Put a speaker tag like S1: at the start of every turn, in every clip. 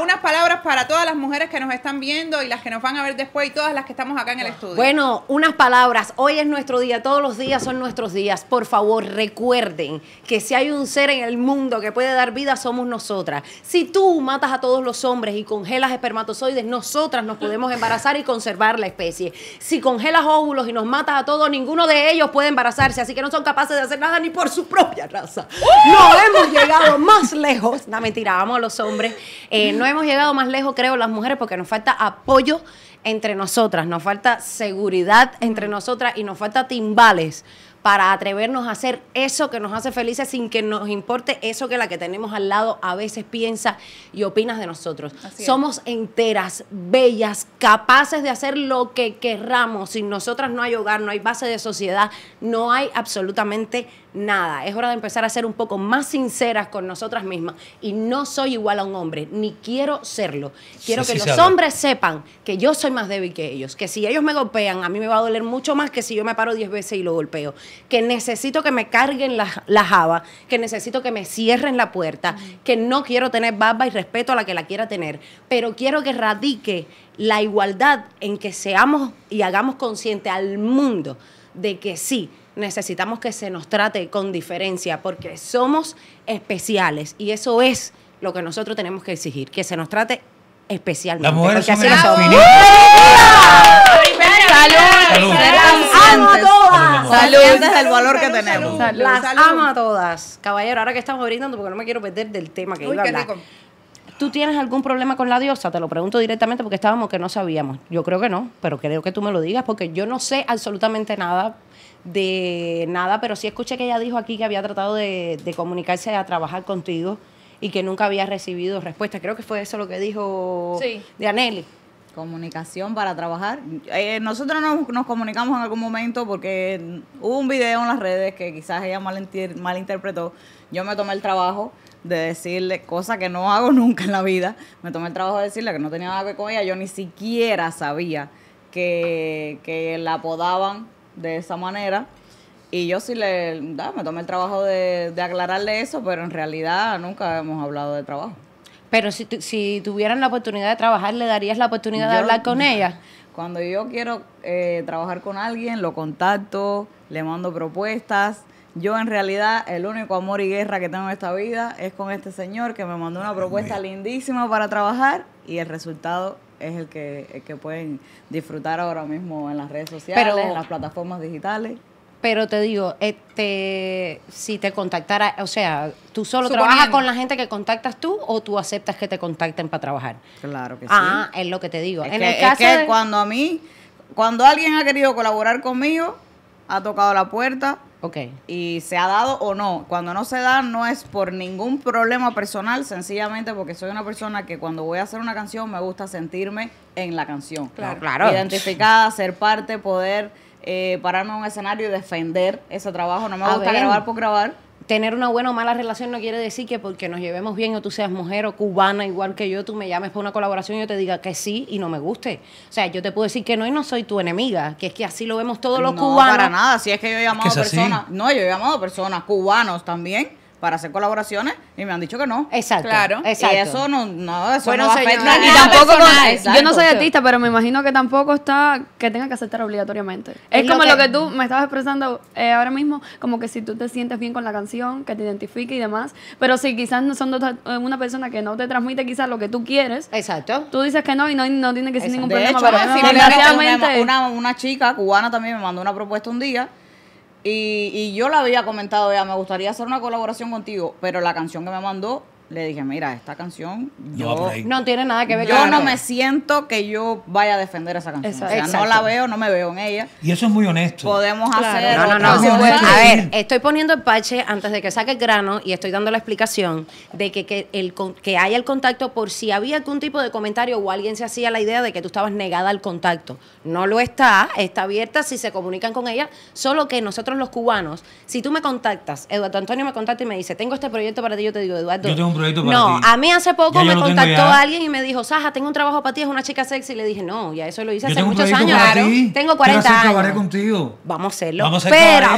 S1: unas palabras para todas las mujeres que nos están viendo y las que nos van a ver después y todas las que estamos acá en el ah. estudio. Bueno,
S2: unas palabras. Hoy es nuestro día, todos los días son nuestros días. Por favor, recuerden que si hay un ser en el mundo que puede dar vida, somos nosotras. Si tú matas a todos los hombres y congelas espermatozoides, nosotras nos podemos embarazar y conservar la especie. Si congelas óvulos y nos matas a todos, ninguno de ellos puede embarazarse, así que no son capaces de hacer nada ni por su propia raza. ¡Uh! No hemos llegado más lejos. No, mentira, vamos a los hombres. Eh, no hemos llegado más lejos, creo, las mujeres, porque nos falta apoyo entre nosotras, nos falta seguridad entre nosotras y nos falta timbales para atrevernos a hacer eso que nos hace felices sin que nos importe eso que la que tenemos al lado a veces piensa y opinas de nosotros. Somos enteras, bellas, capaces de hacer lo que querramos. Sin nosotras no hay hogar, no hay base de sociedad, no hay absolutamente nada nada. Es hora de empezar a ser un poco más sinceras con nosotras mismas. Y no soy igual a un hombre, ni quiero serlo. Quiero que los hombres sepan que yo soy más débil que ellos, que si ellos me golpean, a mí me va a doler mucho más que si yo me paro diez veces y lo golpeo. Que necesito que me carguen la, java, que necesito que me cierren la puerta, que no quiero tener barba y respeto a la que la quiera tener. Pero quiero que radique la igualdad en que seamos y hagamos consciente al mundo de que sí, necesitamos que se nos trate con diferencia porque somos especiales y eso es lo que nosotros tenemos que exigir, que se nos trate especialmente. Las mujeres son las Salud. amo a todas. Salud. Salud. el valor que tenemos. Las amo a todas. Caballero, ahora que estamos brindando, porque no me quiero perder del tema que iba a hablar. ¿Tú tienes algún problema con la diosa? Te lo pregunto directamente porque estábamos que no sabíamos. Yo creo que no, pero creo que tú me lo digas porque yo no sé absolutamente nada de nada, pero sí escuché que ella dijo aquí que había tratado de, comunicarse a trabajar contigo y que nunca había recibido respuesta. Creo que fue eso lo que dijo de Aneli comunicación para trabajar. Eh, nosotros nos,
S1: nos, comunicamos en algún momento porque hubo un video en las redes que quizás ella malinterpretó. Yo me tomé el trabajo de decirle, cosas que no hago nunca en la vida, me tomé el trabajo de decirle que no tenía nada que ver con ella, yo ni siquiera sabía que, la apodaban de esa manera. Y yo sí le, da, me tomé el trabajo de, de, aclararle eso, pero en realidad nunca hemos hablado de trabajo. Pero si, si
S2: tuvieran la oportunidad de trabajar, ¿le darías la oportunidad de hablar con ella?
S1: Cuando yo quiero eh, trabajar con alguien, lo contacto, le mando propuestas, yo en realidad el único amor y guerra que tengo en esta vida es con este señor que me mandó una propuesta lindísima para trabajar y el resultado es el que, pueden disfrutar ahora mismo en las redes
S2: sociales, en las plataformas digitales. Pero te digo, este, si te contactara, o sea, ¿tú solo trabajas con la gente que contactas tú o tú aceptas que te contacten para trabajar? Claro que ah, sí. Ah, es lo que te digo. Es en que, el caso
S1: cuando a mí,
S2: cuando alguien ha
S1: querido colaborar conmigo, ha tocado la puerta, Ok. Y se ha dado o no. Cuando no se da, no es por ningún problema personal, sencillamente porque soy una persona que cuando voy a hacer una canción me gusta sentirme en la canción. Claro, claro. Identificada, ser parte, poder eh, pararme en un escenario y defender ese trabajo. No me ah, gusta grabar por grabar
S2: tener una buena o mala relación no quiere decir que porque nos llevemos bien o tú seas mujer o cubana igual que yo, tú me llames para una colaboración y yo te diga que sí y no me guste. O sea, yo te puedo decir que no y no soy tu enemiga, que es que así lo vemos todos los cubanos. No, para nada,
S1: si es que yo he llamado personas,
S2: no, yo he llamado personas, cubanos
S1: también para hacer colaboraciones y me han dicho que no. Exacto. Claro. Exacto. Y eso no, no, eso no va tampoco yo no soy artista,
S3: pero me imagino que tampoco está que tenga que aceptar obligatoriamente. Es, como lo que, tú me estabas expresando eh, ahora mismo, como que si tú te sientes bien con la canción, que te identifique y demás, pero si quizás no son eh, una persona que no te transmite quizás lo que tú quieres. Exacto. Tú dices que no y no, tiene que ser ningún de problema. Hecho, pero, una, una chica
S1: cubana también me mandó una propuesta un día y, yo la había comentado ya, me gustaría hacer una colaboración contigo, pero la canción que me mandó le dije, mira, esta canción yo no, tiene nada que ver. Yo no me siento que yo vaya a defender esa canción. O sea, no la veo, no me veo en
S2: ella.
S4: Y eso es muy honesto.
S1: Podemos
S2: hacer. No, no, no. A ver, estoy poniendo el pache antes de que saque el grano y estoy dando la explicación de que, que, el, haya el contacto por si había algún tipo de comentario o alguien se hacía la idea de que tú estabas negada al contacto. No lo está, está abierta si se comunican con ella, solo que nosotros los cubanos, si tú me contactas, Eduardo Antonio me contacta y me dice, tengo este proyecto para ti, yo te digo, Eduardo. Yo tengo proyecto para no, a mí hace poco me contactó alguien y me dijo, Saja, tengo un trabajo para ti, es una chica sexy. Y le dije, no, ya eso lo hice hace muchos años. Tengo 40 años. Vamos a hacerlo. Vamos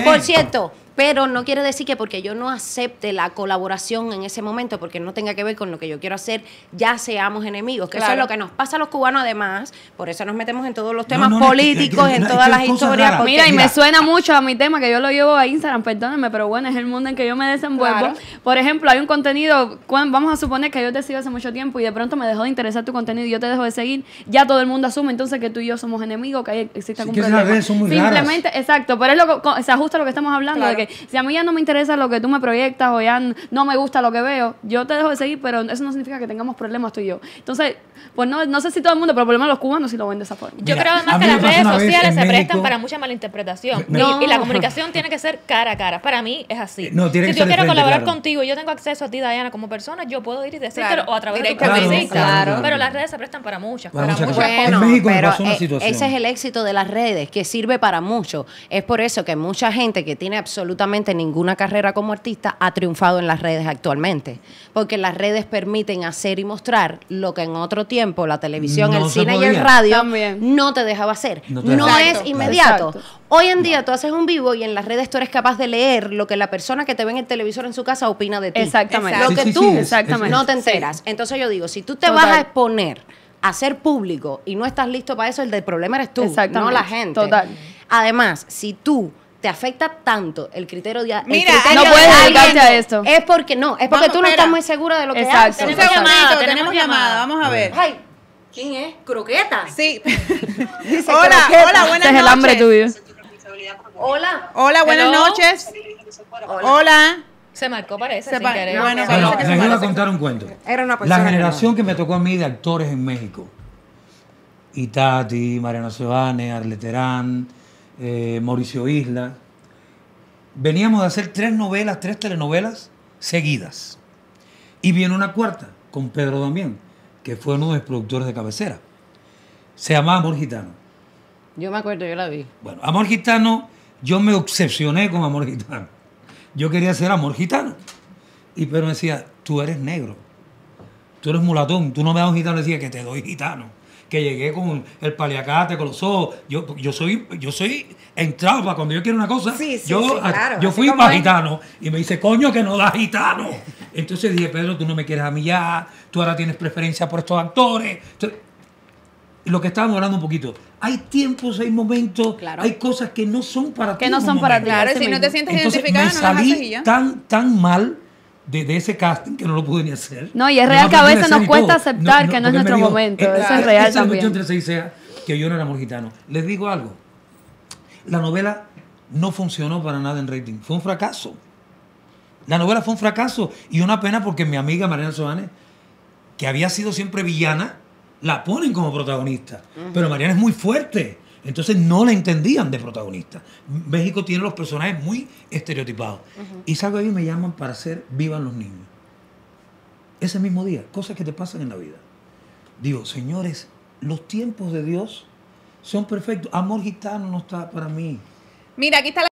S2: por cierto pero no quiere decir que porque yo no acepte la colaboración en ese momento, porque no tenga que ver con lo que yo quiero hacer, ya seamos enemigos. Que eso es lo que nos pasa a los cubanos, además. Por eso nos metemos en todos los temas políticos, en todas las historias. mira, y me
S3: suena mucho a mi tema, que yo lo llevo a Instagram, perdónenme, pero bueno, es el mundo en que yo me desenvuelvo. Por ejemplo, hay un contenido, vamos a suponer que yo te sigo hace mucho tiempo y de pronto me dejó de interesar tu contenido y yo te dejo de seguir, ya todo el mundo asume entonces que tú y yo somos enemigos, que existe sí, que Simplemente, exacto, pero es lo, se ajusta lo que estamos hablando, de que si a mí ya no me interesa lo que tú me proyectas o ya no me gusta lo que veo, yo te dejo de seguir, pero eso no significa que tengamos problemas tú y yo. Entonces, pues no, no sé si todo el mundo, pero el problema los cubanos sí lo ven de esa forma. Yo creo además que las redes sociales se prestan para mucha malinterpretación. No. Y, la comunicación tiene que ser cara a cara. Para mí es así. si yo quiero colaborar contigo y yo tengo acceso a ti, Diana, como persona, yo puedo ir y decirte o a través de tu Pero las redes se prestan para muchas. Para, muchas pero eh, Ese
S2: es el éxito de las redes, que sirve para mucho. Es por eso que mucha gente que tiene absolutamente absolutamente ninguna carrera como artista ha triunfado en las redes actualmente, porque las redes permiten hacer y mostrar lo que en otro tiempo la televisión, el cine y el radio no te dejaba hacer. No, es inmediato. Hoy en día tú haces un vivo y en las redes tú eres capaz de leer lo que la persona que te ve en el televisor en su casa opina de ti. Exactamente. Lo que tú no te enteras. Entonces yo digo, si tú te vas a exponer a ser público y no estás listo para eso, el del problema eres tú, no la gente. Total. Además, si tú afecta tanto el criterio de Mira, no puedes a esto. Es porque no, es porque tú no estás muy segura de lo que Exacto. haces. Tenemos llamada, tenemos
S1: llamada, vamos a ver.
S2: Ay, ¿quién es? Croqueta. Sí. hola, hola, buenas noches. es el hambre
S3: Hola. Hola, buenas noches. Hola. Se marcó, parece. Se sin Bueno, me iba a
S4: contar un cuento. Era una persona. La generación que, me tocó a mí de actores en México. Itati, Mariano Sebane, Arleterán, eh, Mauricio Isla. Veníamos de hacer tres novelas, tres telenovelas seguidas. Y viene una cuarta con Pedro Damián, que fue uno de los productores de cabecera. Se llamaba Amor Gitano.
S2: Yo me acuerdo, yo la vi. Bueno,
S4: Amor Gitano, yo me obsesioné con Amor Gitano. Yo quería ser Amor Gitano. Y Pedro me decía, tú eres negro, tú eres mulatón, tú no me das un gitano. decía, que te doy gitano que llegué con el paliacate, con los ojos. Yo, soy, yo soy entrado Cuando yo quiero una cosa, sí, sí, yo, yo fui para gitano. Y me dice, coño, que no da gitano. Entonces dije, Pedro, tú no me quieres a mí ya. Tú ahora tienes preferencia por estos actores. lo que estábamos hablando un poquito. Hay tiempos, hay momentos, hay cosas que no son para ti. Que no son para ti. Claro, si no te sientes Entonces, identificada, no tan, tan mal de, ese casting que no lo pude ni hacer. No, y es real que a veces nos cuesta aceptar que no es nuestro momento. Eh, eso es ah, real entre que yo no era amor gitano. Les digo algo. La novela no funcionó para nada en rating. Fue un fracaso. La novela fue un fracaso y una pena porque mi amiga Mariana Soanes, que había sido siempre villana, la ponen como protagonista. Pero Mariana es muy fuerte. Entonces no la entendían de protagonista. México tiene los personajes muy estereotipados. Y salgo ahí y me llaman para hacer Vivan los niños. Ese mismo día, cosas que te pasan en la vida. Digo, señores, los tiempos de Dios son perfectos. Amor gitano no está para mí.
S1: Mira, aquí está la...